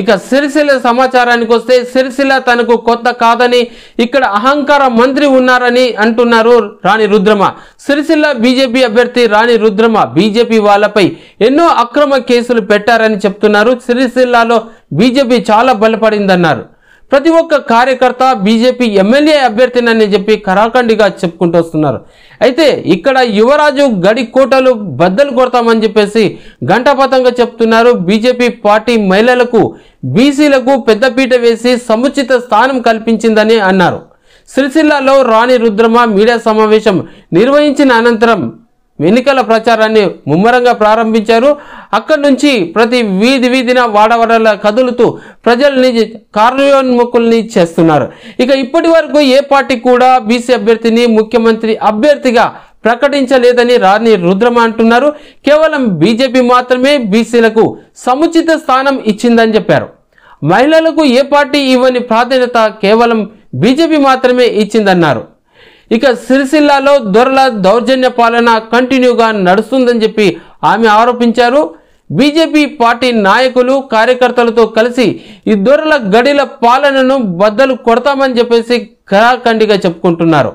ఇక సిరిసిల్ల సమాచారానికి వస్తే సిరిసిల్ల తనకు కొత్త కాదని ఇక్కడ అహంకార మంత్రి ఉన్నారని అంటున్నారు రాణి రుద్రమ సిరిసిల్ల బీజేపీ అభ్యర్థి రాణి రుద్రమ బీజేపీ వాళ్ళపై ఎన్నో అక్రమ కేసులు పెట్టారని చెప్తున్నారు సిరిసిల్లాలో బీజేపీ చాలా బలపడిందన్నారు ప్రతి ఒక్క కార్యకర్త బీజేపీ ఎమ్మెల్యే అభ్యర్థినని చెప్పి కరాఖండిగా చెప్పుకుంటూ వస్తున్నారు అయితే ఇక్కడ యువరాజు గడి కోటలు బద్దలు కొడతామని చెప్పేసి గంటపతంగా చెప్తున్నారు బీజేపీ పార్టీ మహిళలకు బీసీలకు పెద్దపీట వేసి సముచిత స్థానం కల్పించిందని అన్నారు సిరిసిల్లాలో రాణి రుద్రమ మీడియా సమావేశం నిర్వహించిన అనంతరం ఎన్నికల ప్రచారాన్ని ముమ్మరంగా ప్రారంభించారు అక్కడి నుంచి ప్రతి వీధి వీధిన వాడవడల కదులుతూ ప్రజల్ని కార్యోన్ముఖుల్ని చేస్తున్నారు ఇక ఇప్పటి వరకు ఏ పార్టీ కూడా బీసీ అభ్యర్థిని ముఖ్యమంత్రి అభ్యర్థిగా ప్రకటించలేదని రాణి రుద్రమ అంటున్నారు కేవలం బీజేపీ మాత్రమే బీసీలకు సముచిత స్థానం ఇచ్చిందని చెప్పారు మహిళలకు ఏ పార్టీ ఇవ్వని ప్రాధాన్యత కేవలం బీజేపీ మాత్రమే ఇచ్చిందన్నారు ఇక సిరిసిల్లాలో దొరల దౌర్జన్య పాలన కంటిన్యూగా నడుస్తుందని చెప్పి ఆమె ఆరోపించారు బీజేపీ పార్టీ నాయకులు కార్యకర్తలతో కలిసి ఈ దొరల గడిల పాలనను బద్దలు కొడతామని చెప్పేసి కరాఖండిగా చెప్పుకుంటున్నారు